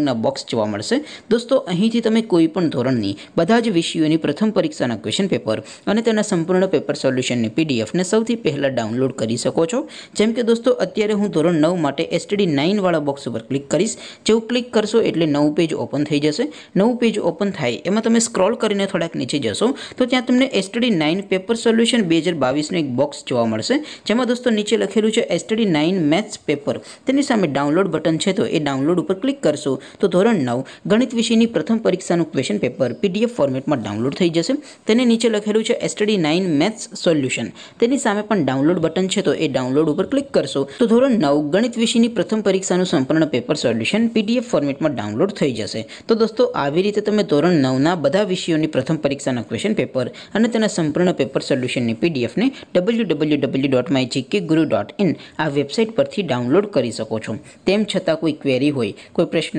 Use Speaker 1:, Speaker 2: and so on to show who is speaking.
Speaker 1: રંગના બોક્સ જોવા મળશે દોસ્તો અહીંથી તમે કોઈપણ ધોરણની બધા જ વિષયોની પ્રથમ પરીક્ષાના ક્વેશ્ચન પેપર અને તેના સંપૂર્ણ પેપર સોલ્યુશનની પીડીએફને સૌથી પહેલાં ડાઉનલોડ કરી શકો છો જેમ કે દોસ્તો અત્યારે હું ધોરણ નવ માટે એસટીડી નાઇનવાળા બોક્સ ઉપર ક્લિક કરીશ જેવું ક્લિક કરશો એટલે નવું પેજ ઓપન થઈ જશે નવું પેજ ઓપન થાય એમાં તમે સ્ક્રોલ કરીને થોડાક નીચે જશો તો ત્યાં તમને એસટીડી નાઇન પેપર સોલ્યુશન બે હજાર બાવીસનો એક બોક્સ જોવા મળશે જેમાં દોસ્તો નીચે લખેલું છે એસટીડી નાઇન મેથ્સ પેપર તેની સામે ડાઉનલોડ બટન છે તો એ ડાઉનલોડ ઉપર ક્લિક કરશો તો ધોરણ 9 ગણિત વિષયની પ્રથમ પરીક્ષાનું ક્વેશ્ચન પેપર પીડીએફ ફોર્મેટમાં ડાઉનલોડ થઈ જશે તેની નીચે લખેલું છે સ્ટડી 9 મેથ્સ સોલ્યુશન તેની સામે પણ ડાઉનલોડ બટન છે તો એ ડાઉનલોડ ઉપર ક્લિક કરશો તો ધોરણ 9 ગણિત વિષયની પ્રથમ પરીક્ષાનું સંપૂર્ણ પેપર સોલ્યુશન પીડીએફ ફોર્મેટમાં ડાઉનલોડ થઈ જશે તો દોસ્તો આવી રીતે તમે ધોરણ 9 ના બધા વિષયોની પ્રથમ પરીક્ષાના ક્વેશ્ચન પેપર અને તેના સંપૂર્ણ પેપર સોલ્યુશન ની પીડીએફ ને www.mygkguru.in આ વેબસાઈટ પરથી ડાઉનલોડ કરી શકો છો તેમ છતાં કોઈ ક્વેરી હોય કોઈ પ્રશ્ન